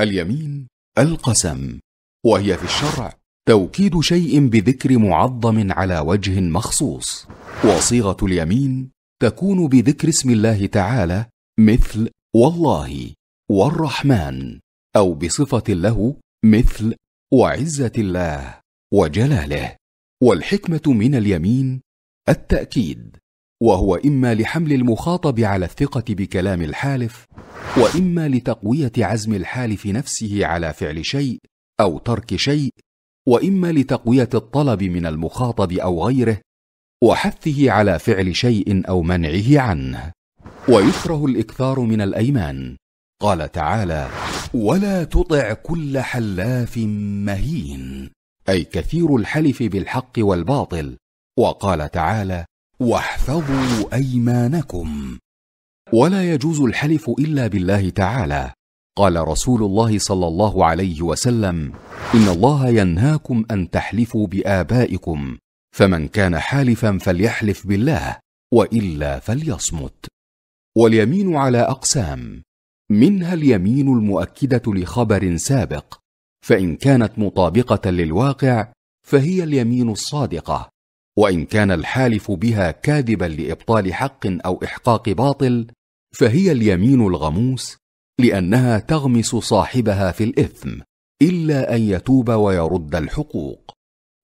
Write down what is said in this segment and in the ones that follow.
اليمين القسم وهي في الشرع توكيد شيء بذكر معظم على وجه مخصوص وصيغه اليمين تكون بذكر اسم الله تعالى مثل والله والرحمن او بصفه له مثل وعزه الله وجلاله والحكمه من اليمين التاكيد وهو اما لحمل المخاطب على الثقه بكلام الحالف واما لتقويه عزم الحالف نفسه على فعل شيء او ترك شيء واما لتقويه الطلب من المخاطب او غيره وحثه على فعل شيء او منعه عنه ويكره الاكثار من الايمان قال تعالى ولا تطع كل حلاف مهين اي كثير الحلف بالحق والباطل وقال تعالى واحفظوا ايمانكم ولا يجوز الحلف الا بالله تعالى قال رسول الله صلى الله عليه وسلم ان الله ينهاكم ان تحلفوا بابائكم فمن كان حالفا فليحلف بالله والا فليصمت واليمين على اقسام منها اليمين المؤكده لخبر سابق فان كانت مطابقه للواقع فهي اليمين الصادقه وان كان الحالف بها كاذبا لابطال حق او احقاق باطل فهي اليمين الغموس لانها تغمس صاحبها في الاثم الا ان يتوب ويرد الحقوق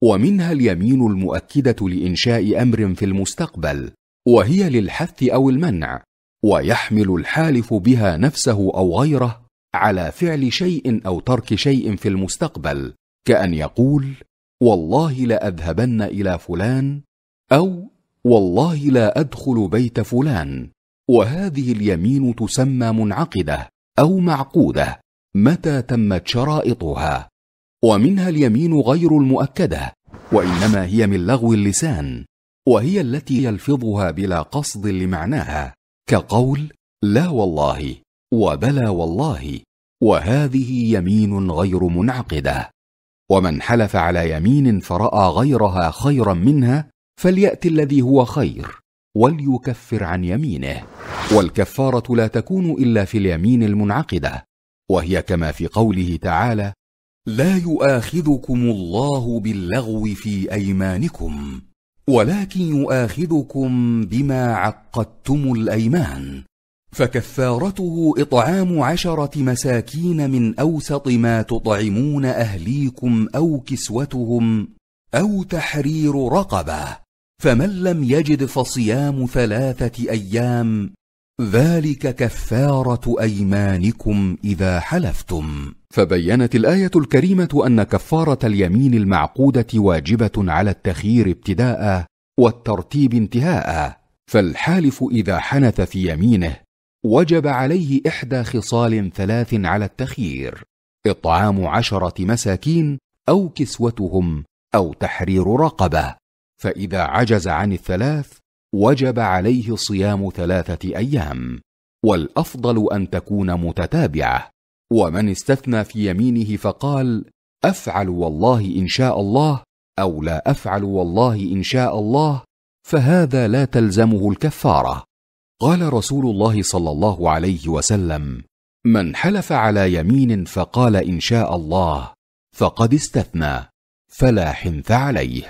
ومنها اليمين المؤكده لانشاء امر في المستقبل وهي للحث او المنع ويحمل الحالف بها نفسه او غيره على فعل شيء او ترك شيء في المستقبل كان يقول والله لاذهبن الى فلان او والله لا ادخل بيت فلان وهذه اليمين تسمى منعقده او معقوده متى تمت شرائطها ومنها اليمين غير المؤكده وانما هي من لغو اللسان وهي التي يلفظها بلا قصد لمعناها كقول لا والله وبلا والله وهذه يمين غير منعقده ومن حلف على يمين فراى غيرها خيرا منها فليات الذي هو خير وليكفر عن يمينه والكفاره لا تكون الا في اليمين المنعقده وهي كما في قوله تعالى لا يؤاخذكم الله باللغو في ايمانكم ولكن يؤاخذكم بما عقدتم الايمان فكفارته إطعام عشرة مساكين من أوسط ما تطعمون أهليكم أو كسوتهم أو تحرير رقبة فمن لم يجد فصيام ثلاثة أيام ذلك كفارة أيمانكم إذا حلفتم فبينت الآية الكريمة أن كفارة اليمين المعقودة واجبة على التخيير ابتداء والترتيب انتهاء فالحالف إذا حنث في يمينه وجب عليه إحدى خصال ثلاث على التخيير إطعام عشرة مساكين أو كسوتهم أو تحرير رقبة فإذا عجز عن الثلاث وجب عليه صيام ثلاثة أيام والأفضل أن تكون متتابعة ومن استثنى في يمينه فقال أفعل والله إن شاء الله أو لا أفعل والله إن شاء الله فهذا لا تلزمه الكفارة قال رسول الله صلى الله عليه وسلم من حلف على يمين فقال ان شاء الله فقد استثنى فلا حنث عليه